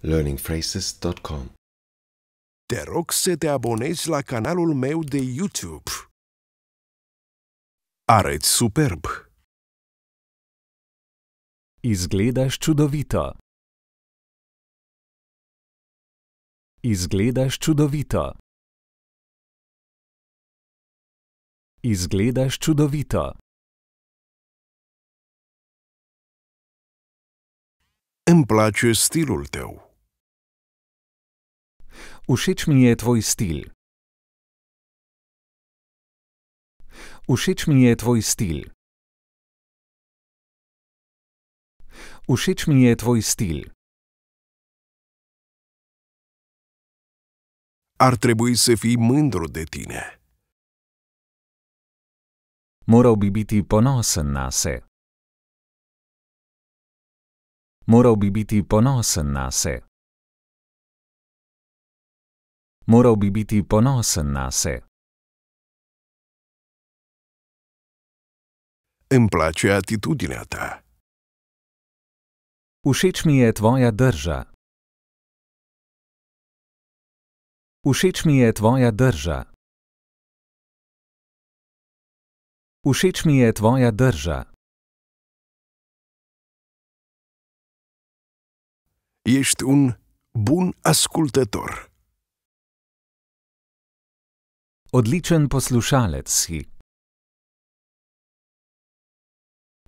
learningphrases.com Te rog să te abonezi la canalul meu de YouTube. Areți superb! Izgledaș ciudovito! Izgledaș ciudovito! Izgledaș ciudovito! Îmi place stilul tău. Všeč mi je tvoj stil. Všeč mi je tvoj stil. Všeč mi je tvoj stil. Ar trebui să fii mândru de tine. Morau bi biti ponosen na se. Morau bi biti ponosen na se moral bi biti ponosen na se. Emplače attitudinata. Všeč mi je tvoja drža. Všeč mi je tvoja drža. Všeč mi je tvoja drža. Ješt un bun ascultator. Odličen poslušalec si.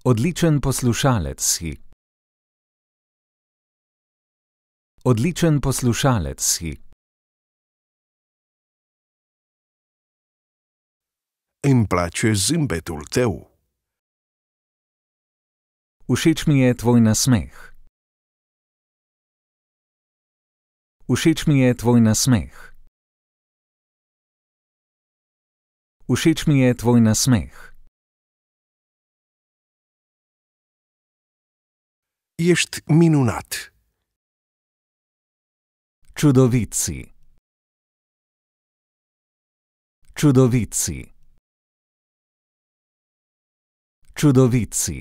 Odličen poslušalec si. Odličen poslušalec si. In plače zimbetul tev. Všeč mi je tvoj nasmeh. Všeč mi je tvoj nasmeh. Všeč mi je tvoj nasmeh. Ești minunat. Čudovici. Čudovici. Čudovici.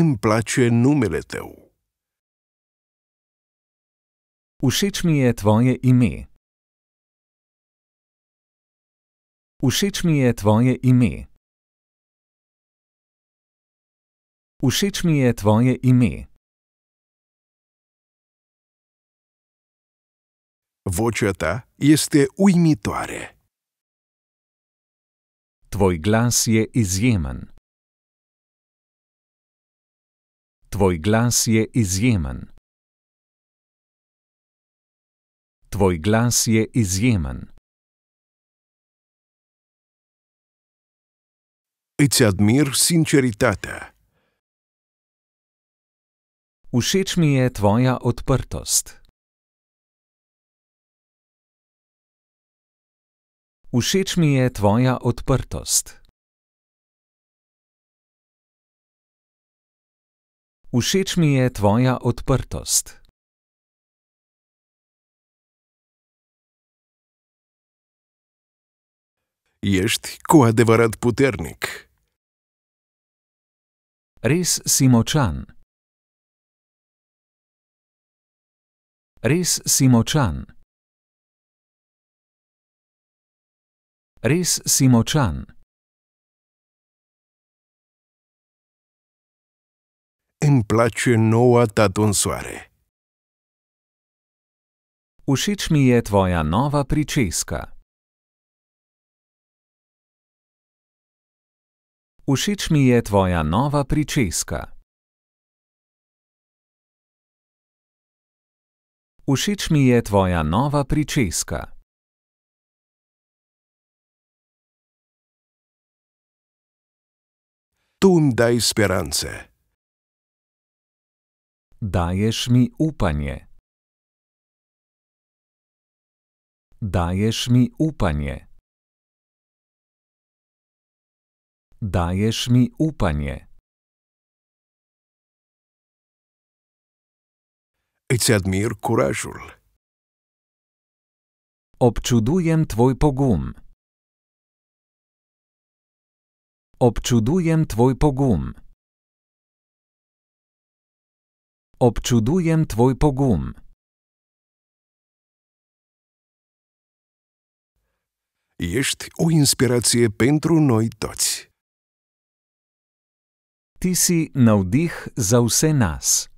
Îmi place numele tău. Všeč mi je tvoje Všeč mi je tvoje ime. Všeč mi je tvoje ime. Vočata jeste uimitoare. Tvoj glas je izjemen. Tvoj glas je izjemen. Tvoj glas je izjemen. Îți admir sinceritatea. Ușeț mi e tvoia otpărtost. Ușeț mi e tvoia otpărtost. Ușeț mi e tvoia otpărtost. ești cu adevărat puternic. Res Simocean Res Simocean Res Simocean Îmi place noua ta tonsoare. Ușici mi e tvoia nova pricesca. Všeč mi je tvoja nova pričeska. Všeč mi je tvoja nova pričeska. Tun daj speranze. Daješ mi upanje. Daješ mi upanje. dajesz mi upanie. Îți admir curajul. Obczuduję Twój pogum. Obczuduję Twój pogum. Obczuduję Twój pogum. Ești o inspirație pentru noi toți. ti si navdih za vse nas.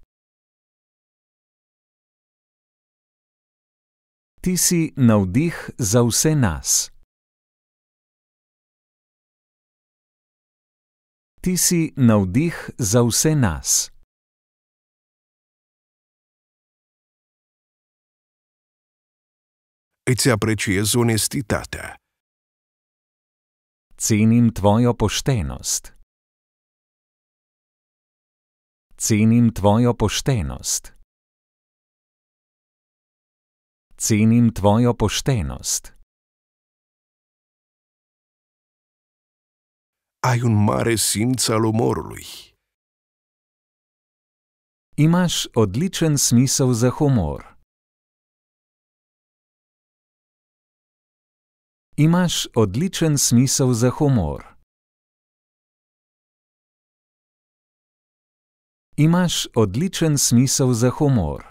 Ti si navdih za vse nas. Ti si navdih za vse nas. Ecija prečuje zunestitate. Cenim tvojo poštenost. Cenim tvojo poštenost. Cenim tvojo poštenost. Ai un mare simț al umorului. Imaš odličen smisel za humor. Imaš odličen smisel za humor. Imaš odličen smisel za humor.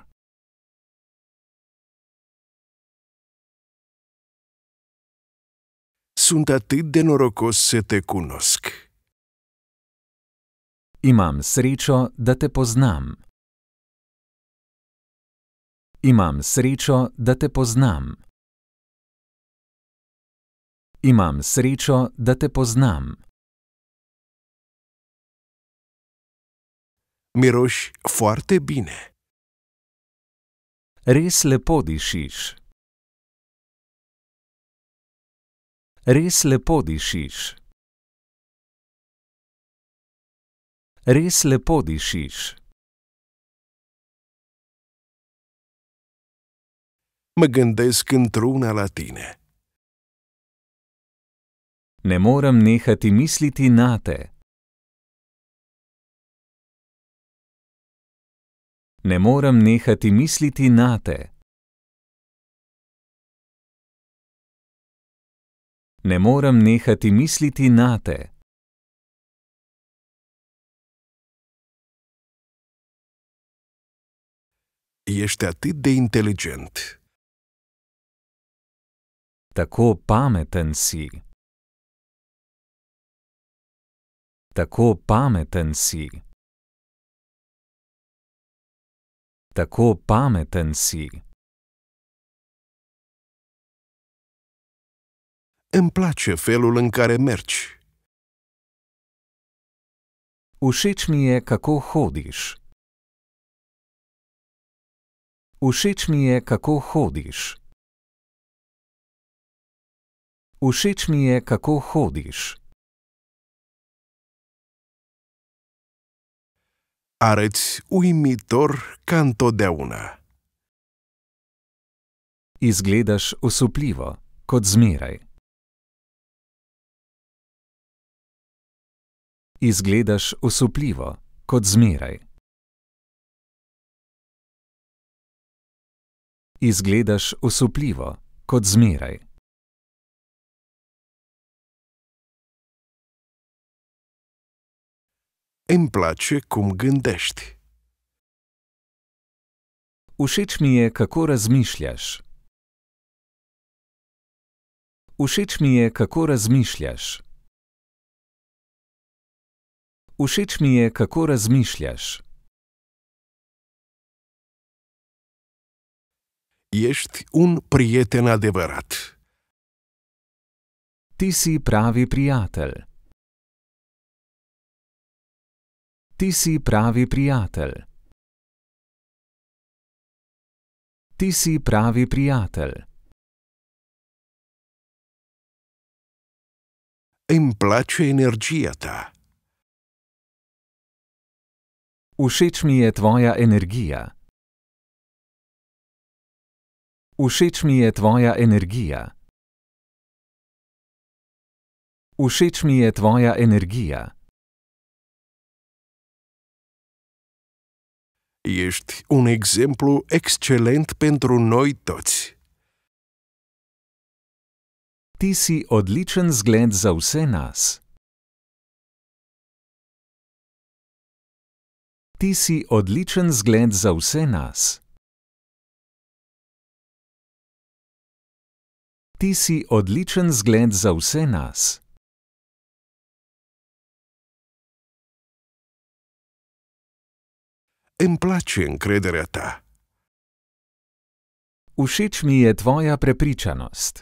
Imam srečo, da te poznam. Imam srečo, da te poznam. Imam srečo, da te poznam. miroš foarte bine. Res lepo dišiš. Res lepo dišiš. Res lepo dišiš. Mă gândesc într-una la tine. Ne moram nehati misliti na te. ne morem nehati misliti na te. Ne morem nehati misliti na te. Ješte ti de inteligent. Tako pameten si. Tako pameten si. Tako pameten si. Îmi place felul în care mergi. Ușeț mi e kako hodiș. Ușeț mi e kako hodiș. Ușeț mi e kako hodiș. Areți uimitor ca întotdeauna. Izgledaș usuplivo, kot zmeraj. Izgledaș usuplivo, kot zmeraj. Izgledaș usuplivo, kot zmeraj. Îmi place cum gândești. Ușeț mi e kako razmișliaș. Ușeț mi e kako razmișliaș. Ușeț mi e kako razmișliaș. Ești un prieten adevărat. Ti si pravi prijatelj. Ti si pravi prijatelj. Ti si pravi prijatelj. In plače energija ta. Všeč mi je tvoja energija. Všeč mi je tvoja energija. Všeč mi je tvoja energija. ești un exemplu excelent pentru noi toți. Ti si odličen zgled za vse nas. Ti si odličen zgled za vse nas. Ti si odličen zgled za vse nas. îmi place încrederea ta. Ușici mi e tvoia prepricenost.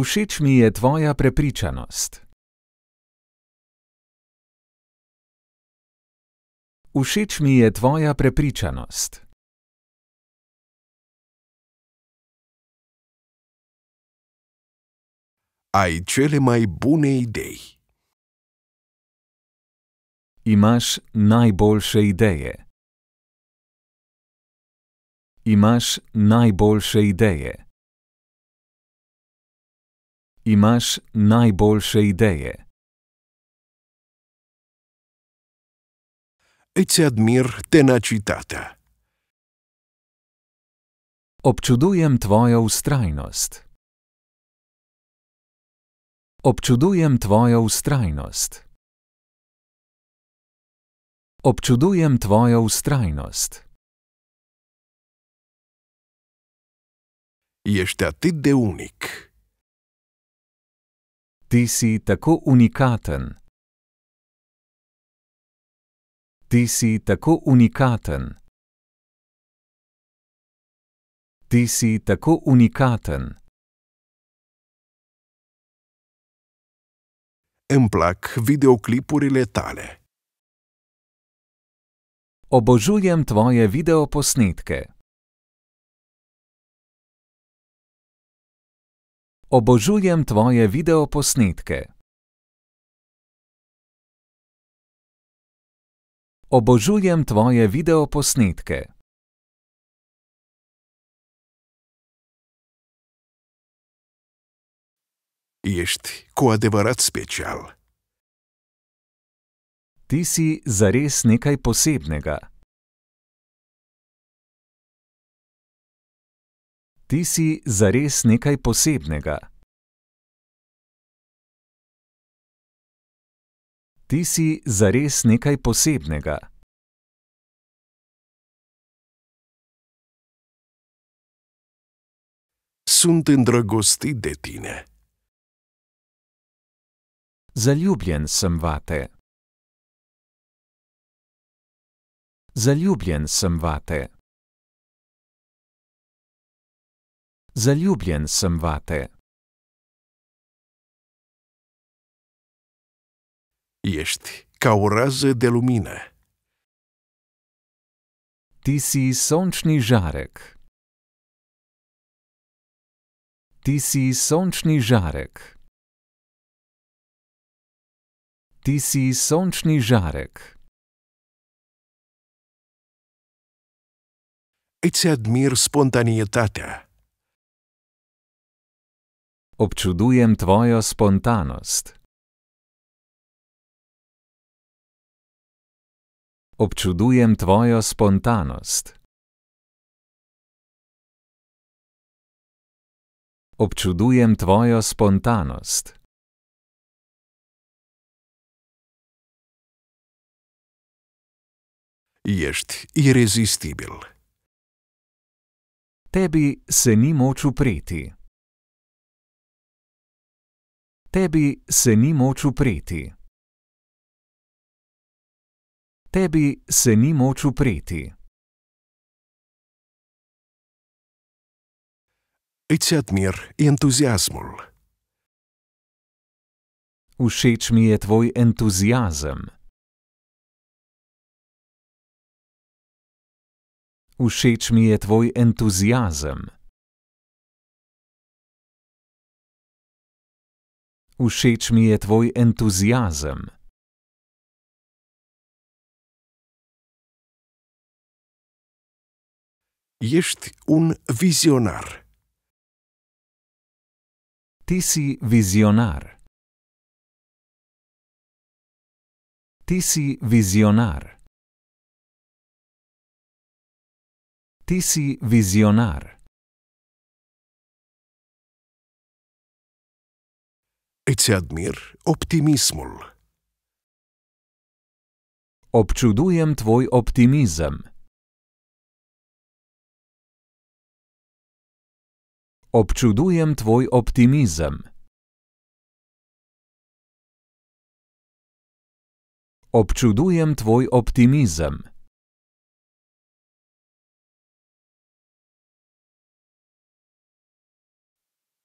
Ușici mi e tvoia prepricenost. Ușici mi e tvoia prepricenost. Ai cele mai bune idei. Imaš najboljše ideje. Imaš najboljše ideje. Imaš najboljše ideje. Ece admir tena citata. Občudujem tvojo ustrajnost. Občudujem tvojo ustrajnost. Občudujem tvojo ustrajnost. Ješte ti deunik. Ti si tako unikaten. Ti si tako unikaten. Ti si tako unikaten. En plak videoklipu reletale. Obožujem tvoje videoposnetke. Obožujem tvoje videoposnetke. Obožujem tvoje videoposnetke. Ești cu adevărat special ti si zares nekaj posebnega. Ti si zares nekaj posebnega. Ti si zares nekaj posebnega. Sunt in dragosti detine. Zaljubljen sem vate. Zaljubljen sem vate. Zaljubljen sem vate. Ješti kao raze de lumine. Ti si sončni žarek. Ti si sončni žarek. Ti si sončni žarek. îți admir spontanietatea. Obciudujem tvojo spontanost. Obciudujem tvojo spontanost. Obciudujem tvojo spontanost. Ești irezistibil. Tebi se ni moč upreti. Tebi se ni moč upreti. Tebi se ni moč upreti. Eci admir entuzijazmul. Všeč mi je tvoj entuzijazem. Všeč mi je tvoj entuzijazem. Všeč mi je tvoj entuzijazem. Ești un vizionar. Ti si vizionar. Ti si vizionar. ty σταματήσει wizjonar. Έτσι admir optimismul. Obczuduję twój optymizm. Obczuduję twój optymizm. Obczuduję twój optymizm.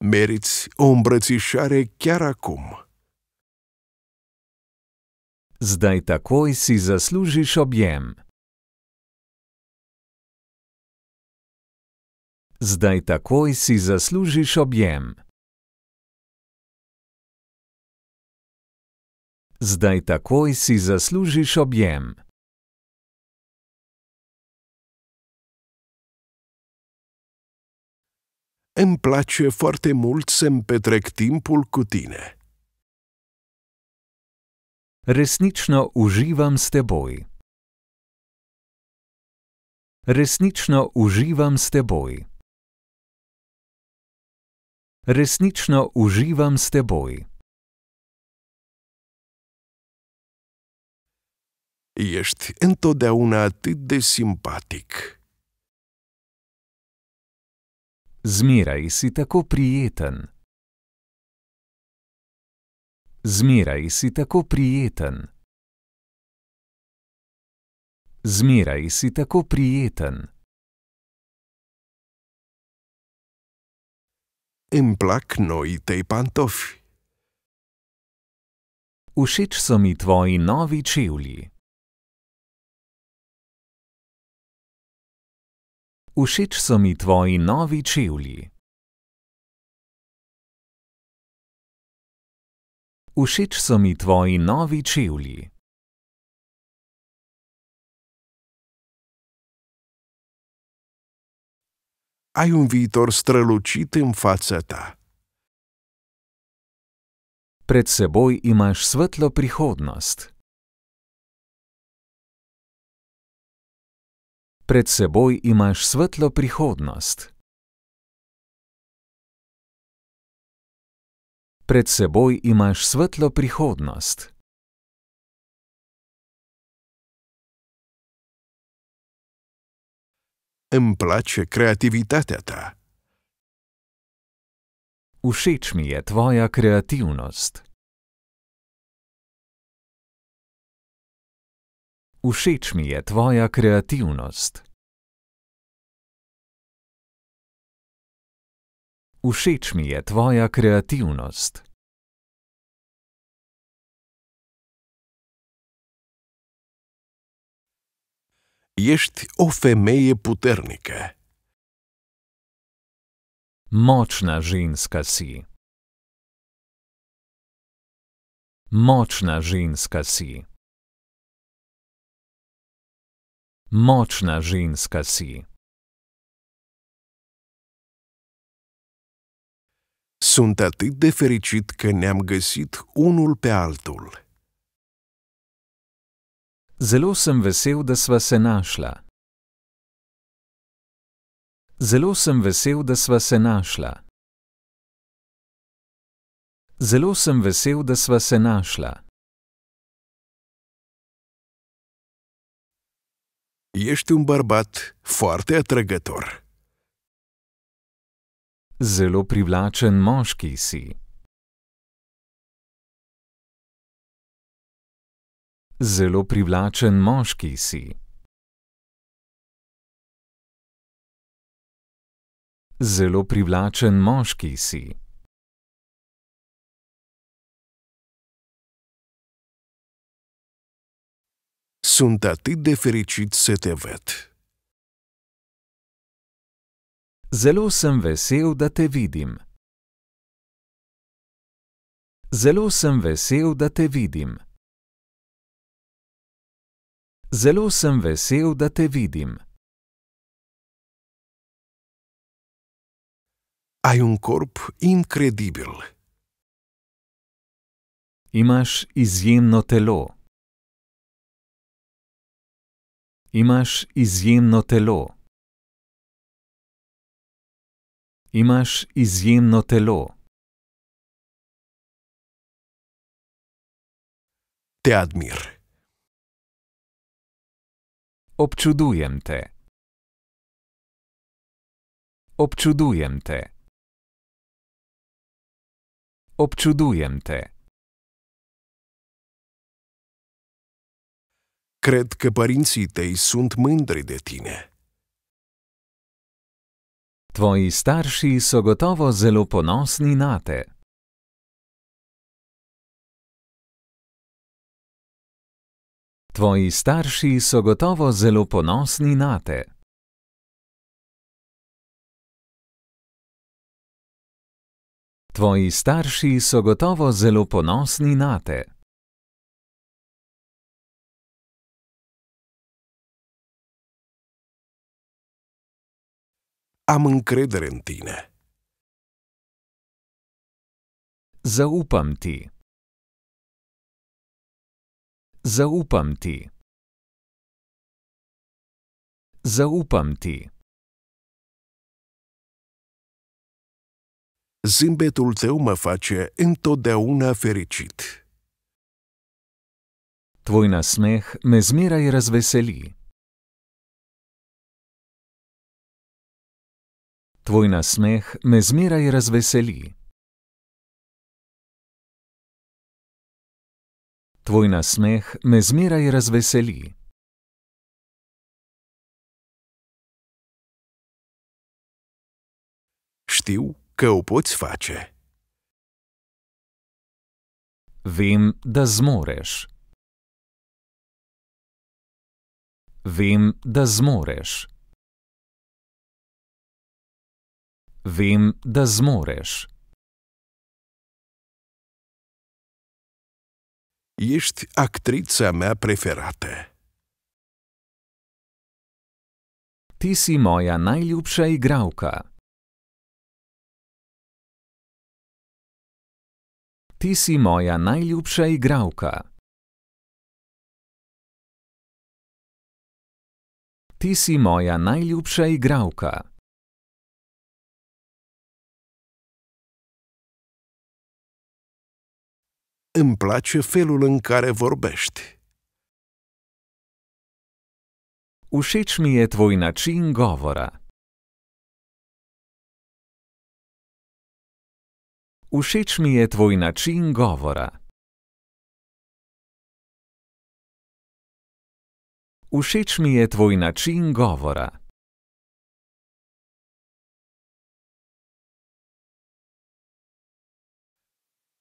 meriți o îmbrățișare chiar acum. Zdai takoj si zaslužiš objem. Zdaj takoj si zaslužiš objem. Zdaj takoj si zaslužiš objem. Zdaj takoj si zaslužiš objem. Îmi place foarte mult să-mi petrec timpul cu tine. Resnično uživam s teboj. Resnično uživam s teboj. Resnično uživam s teboj. Ești întotdeauna atât de simpatic. Zmeraj si tako prijeten. Zmeraj si tako prijeten. Zmeraj si tako prijeten. In plakno i tej pantofi. Všeč so mi tvoji novi čevlji. Všeč so mi tvoji novi čevlji. Všeč so mi tvoji novi čevlji. Hai un vitor strelucito in faceta. Pred seboj imaš svetlo prihodnost. pred seboj imaš svetlo prihodnost. Pred seboj imaš svetlo prihodnost. Em plače kreativiteta ta. Všeč mi je tvoja kreativnost. Všeč mi je tvoja kreativnost. Všeč mi je tvoja kreativnost. Ješti ofe meje puternike. Močna ženska si. Močna ženska si. Močna ženska si. Sunt atât de fericit că ne-am găsit unul pe altul. Zelo sem vesel, da sva se našla. Zelo sem vesel, da sva se našla. Zelo sem vesel, da sva se našla. ești un bărbat foarte atrăgător. Zelo privlacen moșchi si. Zelo privlacen moșchi si. Zelo privlacen moșchi si. sunt atât de fericit să te văd. Zelo sem vesel, da te vidim. Zelo sem vesel, da te vidim. Zelo sem vesel, da te vidim. Ai un corp incredibil. Imaš izjemno telo. Imaš izjemno telo. Imaš izjemno telo. Te admir. Občudujem te. Občudujem te. Občudujem te. cred că părinții tăi sunt mândri de tine. Tvoi starșii s-o gotovo zelo ponosni nate. Tvoi starșii s-o gotovo zelo ponosni nate. Tvoji starši so gotovo zelo ponosni na te. Am încredere în tine. Zaupam ti. Zaupam ti. Zaupam ti. Zâmbetul tău mă face întotdeauna fericit. Tvoj nasmeh me zmeraj razveseli. Tvoj nasmeh me zmeraj razveseli. Tvoj nasmeh me zmeraj razveseli. Štiv, kaj v poc face. Vem, da zmoreš. Vem, da zmoreš. Vem, da zmoreš. Ješti aktrica me preferate. Ti si moja najljubša igralka. Ti si moja najljubša igralka. Ti si moja najljubša igralka. Îmi place felul în care vorbești. Ușeci mi e tvoj način govora. Ușeci mi e tvoj način govora. Ușeci mi e tvoj način govora.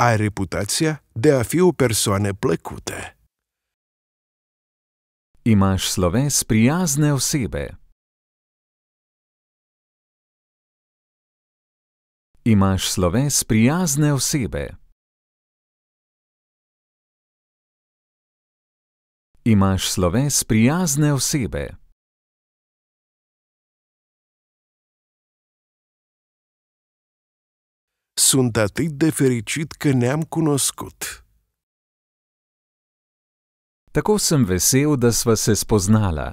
ai reputația de a fi o persoană plăcută. Imaș sloves priazne osebe. Imaș sloves priazne osebe. Imaš sloves prijazne osebe. sunt atât de fericit că ne-am cunoscut. Tako sem vesel, da sva se spoznala.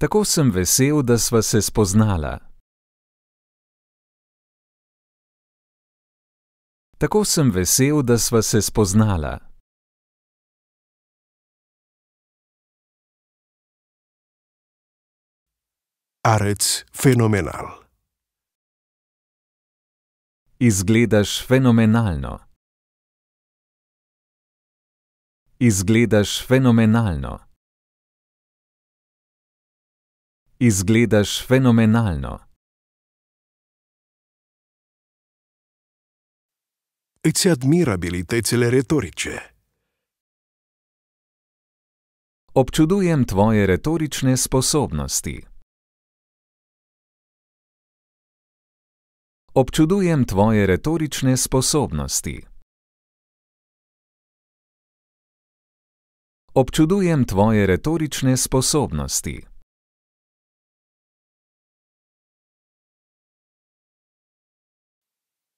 Tako sem vesel, da sva se spoznala. Tako sem vesel, da sva se spoznala. areți fenomenal. Izgledaš fenomenalno. Izgledaš fenomenalno. Izgledaš fenomenalno. Îți admir abilitățile retorice. Občudujem tvoje retorične sposobnosti. Občudujem tvoje retorične sposobnosti. Občudujem tvoje retorične sposobnosti.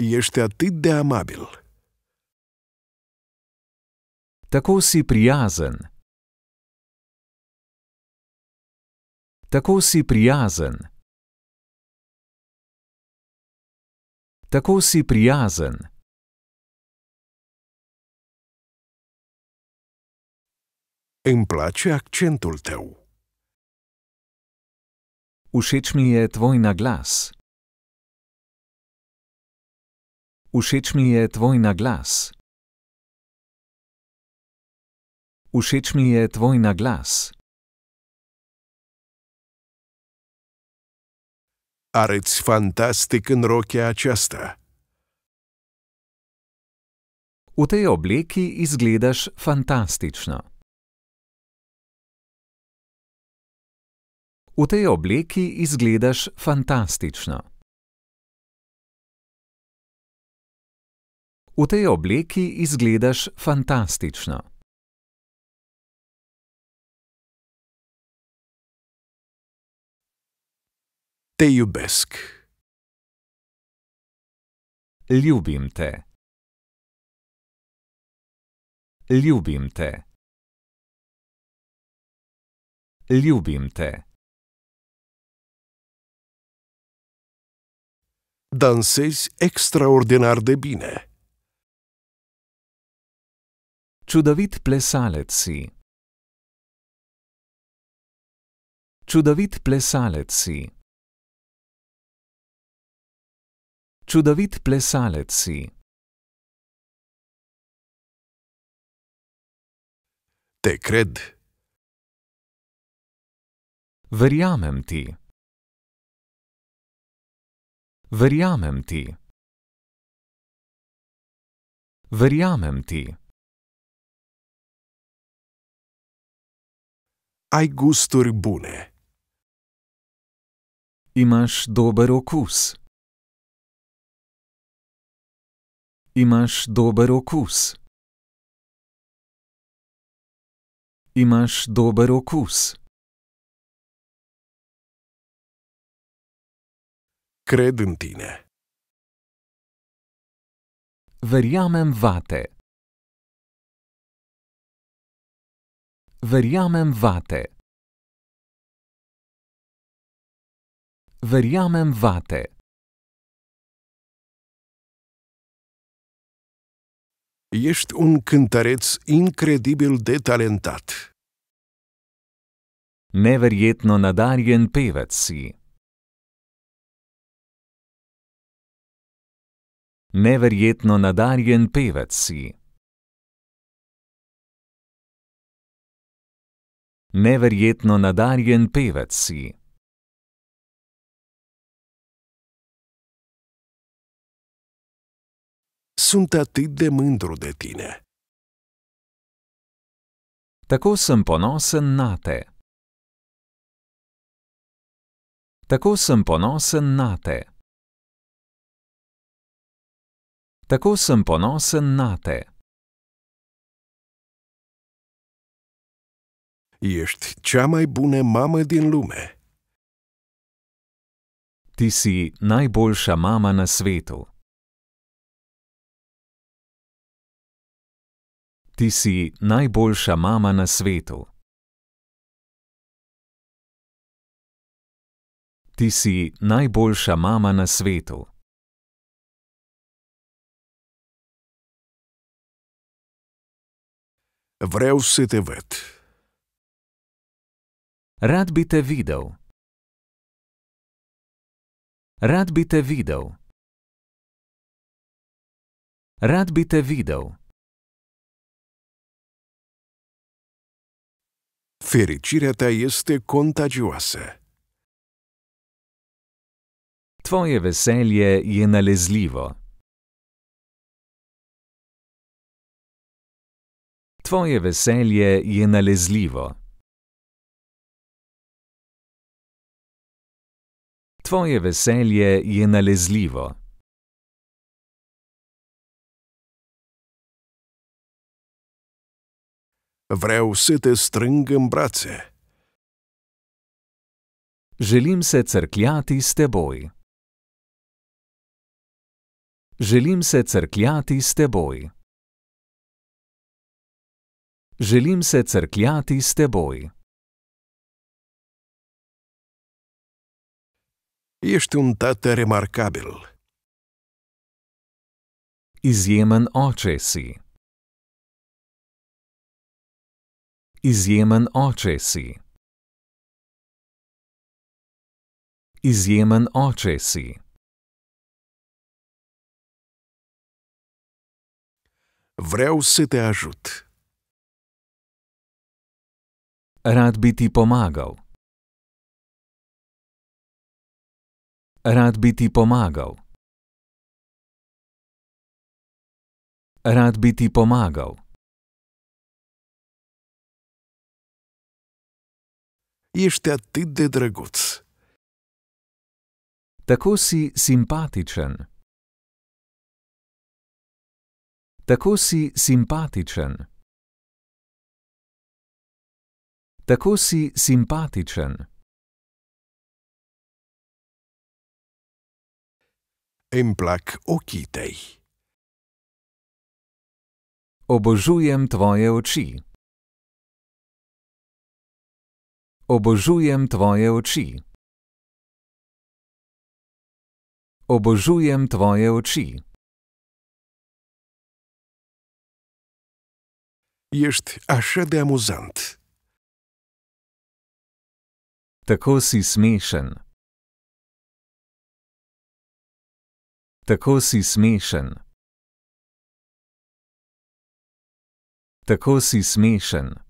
Ješte atit de amabil. Tako si prijazen. Tako si prijazen. tako si prijazen. Îmi place accentul tău. Ușeci mi e tvoj na glas. Ușeci mi e tvoj na glas. Ușeci mi e tvoj na glas. areți fantastic în rochea aceasta. V tej obleki izgledaš fantastično. V tej obleki izgledaš fantastično. V tej obleki izgledaš fantastično. te ljubesk. Ljubim te. Ljubim te. Ljubim te. Danses extraordinar de bine. Čudovit plesalec si. Čudovit plesalec si. Čudovit plesalec si. Te kred. Verjamem ti. Verjamem ti. Verjamem ti. Aj gustur bune. Imaš dober okus. Imaš dober okus. Imaš dober okus. Kredentine. Verjamem vate. Verjamem vate. Verjamem vate. ješt un kantarec incredibil de talentat. Neverjetno nadarjen pevec si. Neverjetno nadarjen pevec si. Neverjetno nadarjen pevec si. sunt atât de mândru de tine. Tako sem ponosen na te. Tako sem ponosen na te. Tako sem ponosen na te. Ești cea mai bună mamă din lume. Ti si najboljša mama na svetu. Ti si najboljša mama na svetu. Ti si najboljša mama na svetu. Vrel se te ved. Rad bi te videl. Rad bi te videl. Rad bi te videl. Fericirea ta este contagioasă. Tvoje veselje je nalezljivo. Tvoje veselje je nalezljivo. Tvoje veselje je nalezljivo. vre vse te strenge brate. Želim se crkljati s teboj. Želim se crkljati s teboj. Želim se crkljati s teboj. Ješte un tate remarkabil. Izjemen oče si. Izjemen oče si. Izjemen oče si. Vrev se te ažut. Rad bi ti pomagal. Rad bi ti pomagal. Rad bi ti pomagal. ište ti de dragoc. Tako si simpatičen. Tako si simpatičen. Tako si simpatičen. En plak okitej. Obožujem tvoje oči. Obožujem tvoje oči. Obožujem tvoje oči. Ješt aše de amuzant. Tako si smešen. Tako si smešen. Tako si smešen.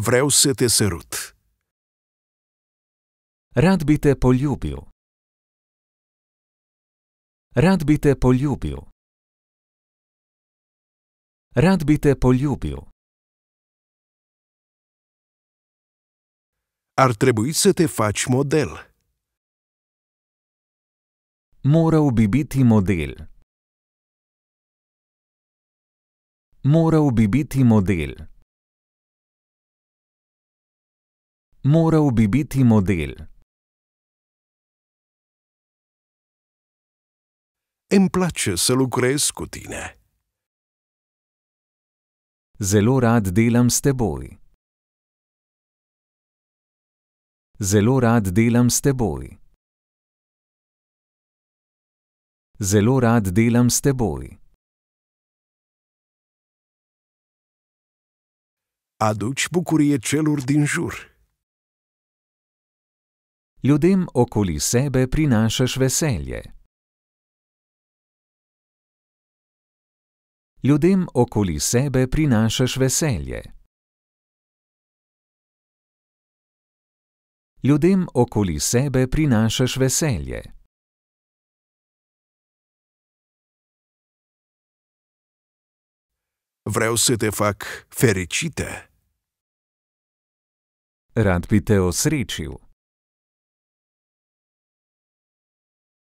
vrev se te serut. Rad bi te poljubil. Rad bi te poljubil. Rad bi te poljubil. Ar trebuji se te fač model? Moral bi biti model. Moral bi biti model. moral bi biti model. En plače se lukre skotine. Zelo rad delam s teboj. Zelo rad delam s teboj. Zelo rad delam s teboj. Aduč bukurije čelur din žur. Ljudem okoli sebe prinašaš veselje. Ljudem okoli sebe prinašaš veselje. Ljudem okoli sebe prinašaš veselje. Vrev se te fak feričite. Rad bi te osrečil.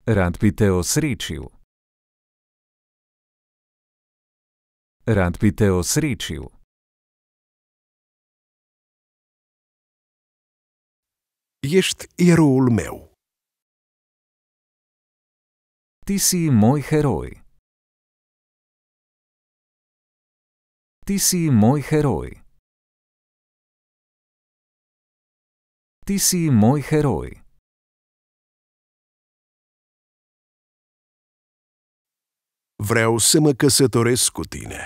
Rad bi te osrečil. Rad bi te osrečil. Ješt je rol mev. Ti si moj heroj. Ti si moj heroj. Ti si moj heroj. vreau să mă căsătoresc cu tine.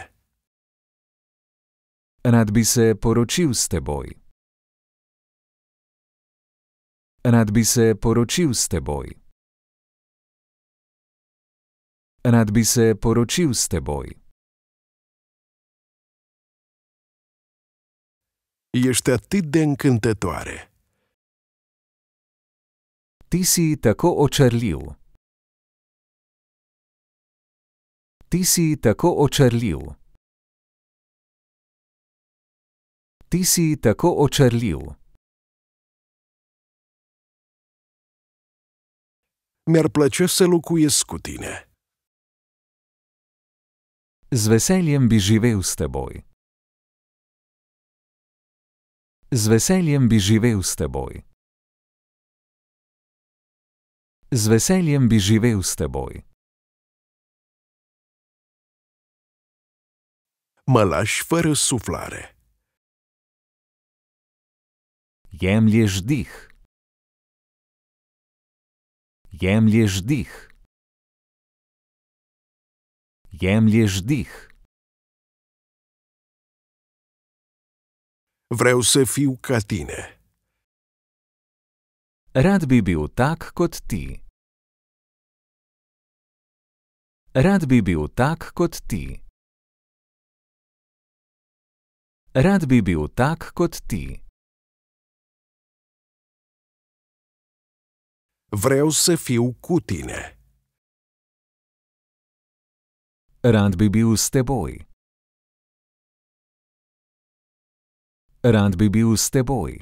Rád by se poročil s teboj. Rád by se poročil s teboj. Rád by se poročil s teboj. Ești atât de încântătoare. Ty si tako očarljiv. Ti si tako očarljiv. Ti si tako očarljiv. Mer plače se lukuje skutine. Z veseljem bi živel s teboj. Z veseljem bi živel s teboj. Z veseljem bi živel s teboj. mă lași fără suflare. Jemlješ dih. Jemlješ dih. Jemlješ dih. Vreau se fiu ca tine. Rad bi bil tak kot ti. Rad bi bil tak kot ti. Rad bi bil tak kot ti. Vrel se fil kutine. Rad bi bil s teboj. Rad bi bil s teboj.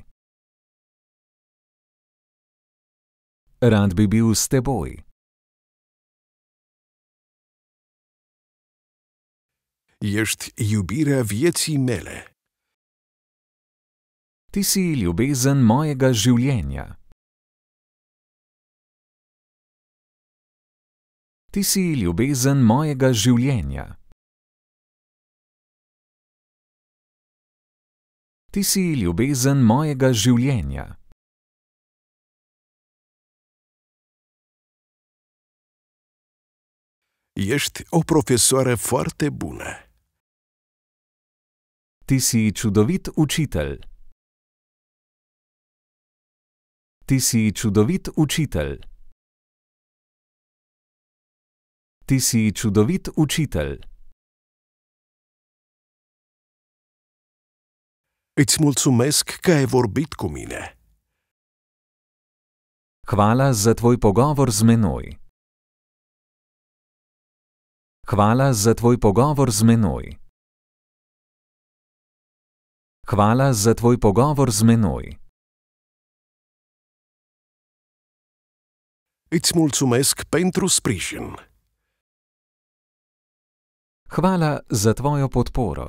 Rad bi bil s teboj. Ješt jubira vjeci mele. Ti si ljubezen mojega življenja. Ti si ljubezen mojega življenja. Ti si ljubezen mojega življenja. Ješt, o profesore, forte bune. Ti si čudovit učitelj. Ti si čudovit učitelj. Ti si čudovit učitelj. Îți mulțumesc că ai vorbit cu mine. Hvala za tvoj pogovor z menoj. Hvala za tvoj pogovor z menoj. Hvala za tvoj pogovor z menoj. Îți mulțumesc pentru sprijin. Hvala za tvojo podporo.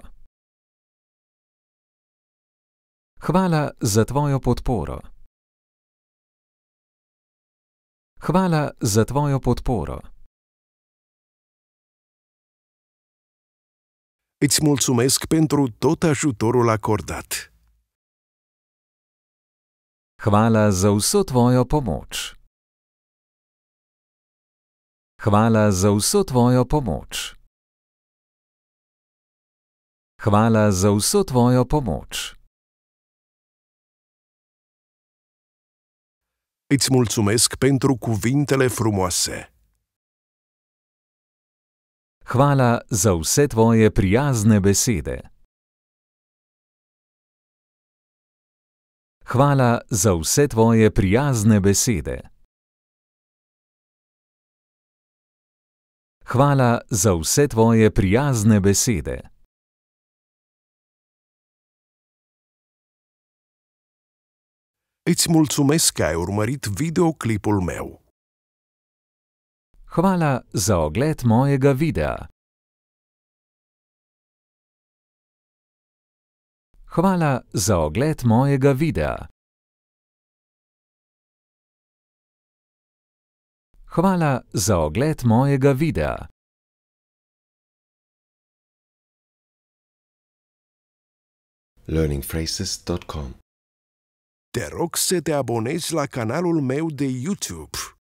Hvala za tvojo podporo. Hvala za tvojo podporo. Îți mulțumesc pentru tot ajutorul acordat. Hvala za vso tvojo pomoč. Hvala za vso tvojo pomoč. Hvala za vso tvojo pomoč. Îți mulțumesc pentru cuvintele frumoase. Hvala za vse tvoje prijazne besede. Hvala za vse tvoje prijazne besede. Hvala za vse tvoje prijazne besede. Îți mulțumesc că ai urmărit videoclipul meu. Hvala za ogled mojega videa. Hvala za ogled mojega videa. Hvala za ogled mojega videa. LearningPhrases.com Te rog se te abonezi la canalul meu de YouTube.